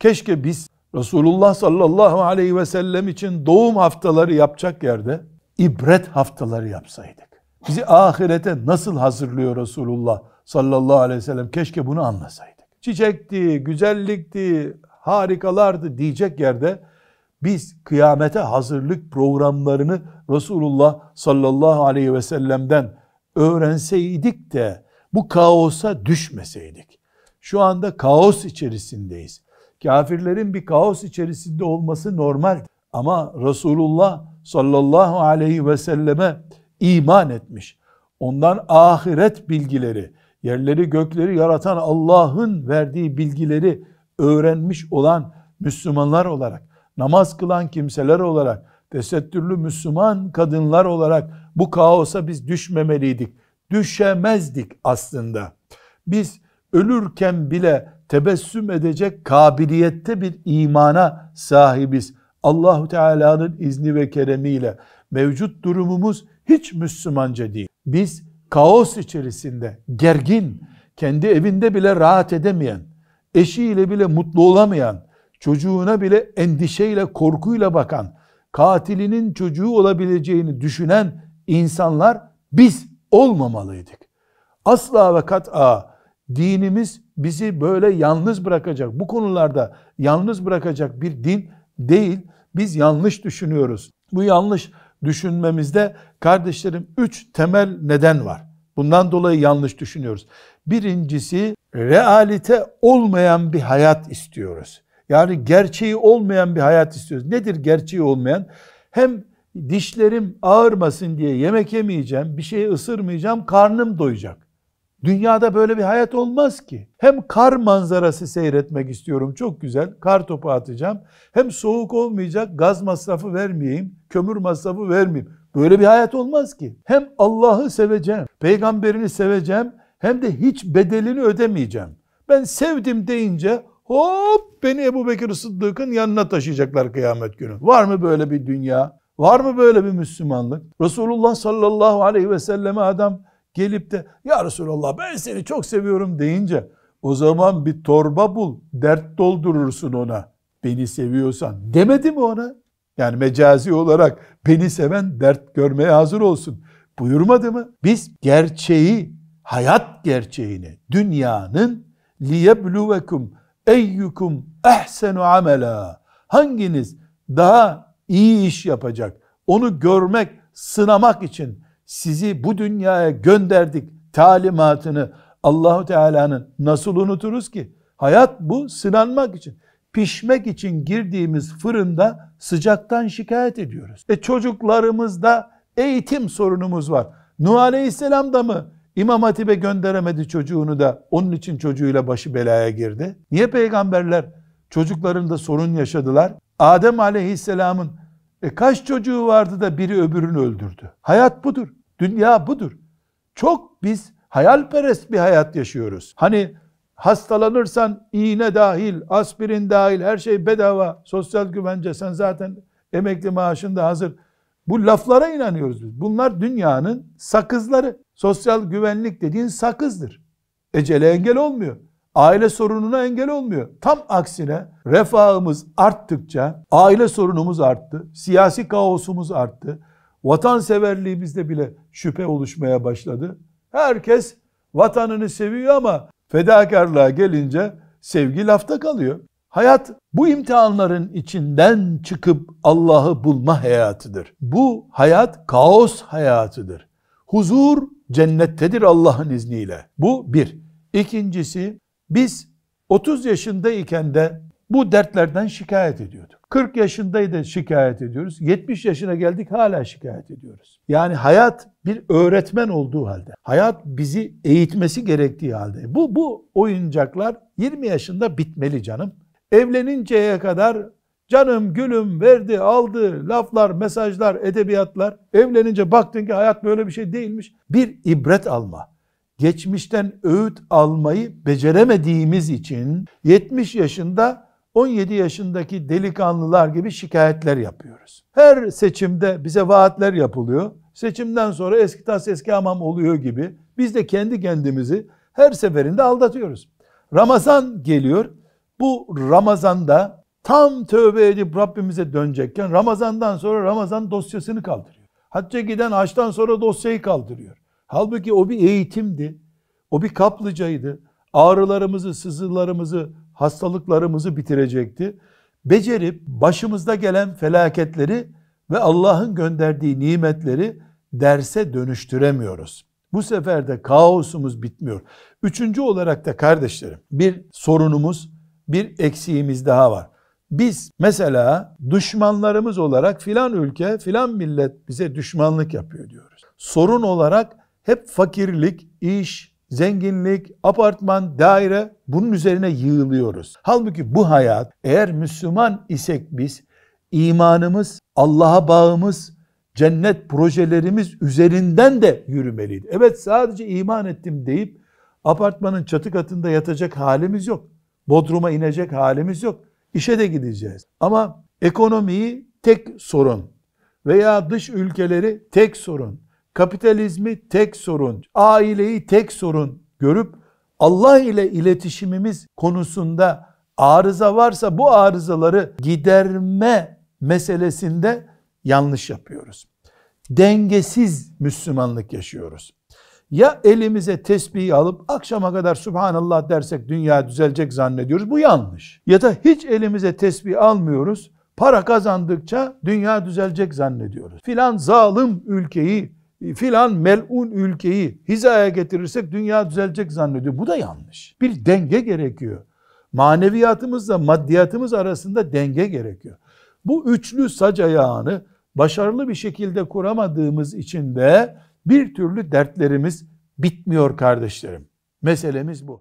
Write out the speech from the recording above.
Keşke biz Resulullah sallallahu aleyhi ve sellem için doğum haftaları yapacak yerde ibret haftaları yapsaydık. Bizi ahirete nasıl hazırlıyor Resulullah sallallahu aleyhi ve sellem keşke bunu anlasaydık. Çiçekti, güzellikti, harikalardı diyecek yerde biz kıyamete hazırlık programlarını Resulullah sallallahu aleyhi ve sellem'den öğrenseydik de bu kaosa düşmeseydik. Şu anda kaos içerisindeyiz. Kafirlerin bir kaos içerisinde olması normal. Ama Resulullah sallallahu aleyhi ve selleme iman etmiş. Ondan ahiret bilgileri, yerleri gökleri yaratan Allah'ın verdiği bilgileri öğrenmiş olan Müslümanlar olarak, namaz kılan kimseler olarak, tesettürlü Müslüman kadınlar olarak bu kaosa biz düşmemeliydik. Düşemezdik aslında. Biz ölürken bile tebessüm edecek kabiliyette bir imana sahibiz. Allahu Teala'nın izni ve keremiyle mevcut durumumuz hiç Müslümanca değil. Biz kaos içerisinde gergin, kendi evinde bile rahat edemeyen, eşiyle bile mutlu olamayan, çocuğuna bile endişeyle, korkuyla bakan, katilinin çocuğu olabileceğini düşünen insanlar biz olmamalıydık. Asla ve kat'a dinimiz bizi böyle yalnız bırakacak, bu konularda yalnız bırakacak bir din değil. Biz yanlış düşünüyoruz. Bu yanlış düşünmemizde kardeşlerim üç temel neden var. Bundan dolayı yanlış düşünüyoruz. Birincisi realite olmayan bir hayat istiyoruz. Yani gerçeği olmayan bir hayat istiyoruz. Nedir gerçeği olmayan? Hem dişlerim ağırmasın diye yemek yemeyeceğim, bir şey ısırmayacağım, karnım doyacak. Dünyada böyle bir hayat olmaz ki. Hem kar manzarası seyretmek istiyorum çok güzel kar topu atacağım. Hem soğuk olmayacak gaz masrafı vermeyeyim, kömür masrafı vermeyeyim. Böyle bir hayat olmaz ki. Hem Allah'ı seveceğim, peygamberini seveceğim hem de hiç bedelini ödemeyeceğim. Ben sevdim deyince hop beni Ebu Bekir Sıddık'ın yanına taşıyacaklar kıyamet günü. Var mı böyle bir dünya? Var mı böyle bir Müslümanlık? Resulullah sallallahu aleyhi ve selleme adam gelip de ya Resulallah ben seni çok seviyorum deyince o zaman bir torba bul dert doldurursun ona beni seviyorsan demedi mi ona? Yani mecazi olarak beni seven dert görmeye hazır olsun buyurmadı mı? Biz gerçeği, hayat gerçeğini, dünyanın liyebluvekum eyyukum ehsenu amela hanginiz daha iyi iş yapacak onu görmek, sınamak için sizi bu dünyaya gönderdik talimatını Allahu Teala'nın nasıl unuturuz ki? Hayat bu sınanmak için. Pişmek için girdiğimiz fırında sıcaktan şikayet ediyoruz. E çocuklarımızda eğitim sorunumuz var. Nuh Aleyhisselam da mı İmam Hatip'e gönderemedi çocuğunu da onun için çocuğuyla başı belaya girdi? Niye peygamberler çocuklarında sorun yaşadılar? Adem Aleyhisselam'ın e kaç çocuğu vardı da biri öbürünü öldürdü? Hayat budur. Dünya budur. Çok biz hayalperest bir hayat yaşıyoruz. Hani hastalanırsan iğne dahil, aspirin dahil her şey bedava. Sosyal güvence sen zaten emekli maaşın da hazır. Bu laflara inanıyoruz biz. Bunlar dünyanın sakızları. Sosyal güvenlik dediğin sakızdır. Ecele engel olmuyor. Aile sorununa engel olmuyor. Tam aksine refahımız arttıkça aile sorunumuz arttı. Siyasi kaosumuz arttı. Vatanseverliğimizde bile şüphe oluşmaya başladı. Herkes vatanını seviyor ama fedakarlığa gelince sevgi lafta kalıyor. Hayat bu imtihanların içinden çıkıp Allah'ı bulma hayatıdır. Bu hayat kaos hayatıdır. Huzur cennettedir Allah'ın izniyle. Bu bir. İkincisi biz 30 yaşındayken de bu dertlerden şikayet ediyorduk. 40 yaşındaydı şikayet ediyoruz. 70 yaşına geldik hala şikayet ediyoruz. Yani hayat bir öğretmen olduğu halde, hayat bizi eğitmesi gerektiği halde. Bu, bu oyuncaklar 20 yaşında bitmeli canım. Evleninceye kadar canım gülüm verdi aldı laflar, mesajlar, edebiyatlar. Evlenince baktın ki hayat böyle bir şey değilmiş. Bir ibret alma geçmişten öğüt almayı beceremediğimiz için 70 yaşında 17 yaşındaki delikanlılar gibi şikayetler yapıyoruz. Her seçimde bize vaatler yapılıyor. Seçimden sonra eski tas eski hamam oluyor gibi biz de kendi kendimizi her seferinde aldatıyoruz. Ramazan geliyor. Bu Ramazan'da tam tövbe edip Rabbimize dönecekken Ramazan'dan sonra Ramazan dosyasını kaldırıyor. Hacca giden açtan sonra dosyayı kaldırıyor. Halbuki o bir eğitimdi. O bir kaplıcaydı. Ağrılarımızı, sızılarımızı hastalıklarımızı bitirecekti. Becerip başımızda gelen felaketleri ve Allah'ın gönderdiği nimetleri derse dönüştüremiyoruz. Bu sefer de kaosumuz bitmiyor. Üçüncü olarak da kardeşlerim bir sorunumuz, bir eksiğimiz daha var. Biz mesela düşmanlarımız olarak filan ülke, filan millet bize düşmanlık yapıyor diyoruz. Sorun olarak hep fakirlik, iş, zenginlik, apartman, daire bunun üzerine yığılıyoruz. Halbuki bu hayat eğer Müslüman isek biz imanımız, Allah'a bağımız, cennet projelerimiz üzerinden de yürümeliydi. Evet sadece iman ettim deyip apartmanın çatı katında yatacak halimiz yok. Bodruma inecek halimiz yok. İşe de gideceğiz. Ama ekonomiyi tek sorun veya dış ülkeleri tek sorun kapitalizmi tek sorun, aileyi tek sorun görüp Allah ile iletişimimiz konusunda arıza varsa bu arızaları giderme meselesinde yanlış yapıyoruz. Dengesiz Müslümanlık yaşıyoruz. Ya elimize tesbihi alıp akşama kadar Subhanallah dersek dünya düzelecek zannediyoruz. Bu yanlış. Ya da hiç elimize tesbih almıyoruz. Para kazandıkça dünya düzelecek zannediyoruz. Filan zalim ülkeyi filan melun ülkeyi hizaya getirirsek dünya düzelecek zannediyor. Bu da yanlış. Bir denge gerekiyor. Maneviyatımızla maddiyatımız arasında denge gerekiyor. Bu üçlü sac ayağını başarılı bir şekilde kuramadığımız için de bir türlü dertlerimiz bitmiyor kardeşlerim. Meselemiz bu.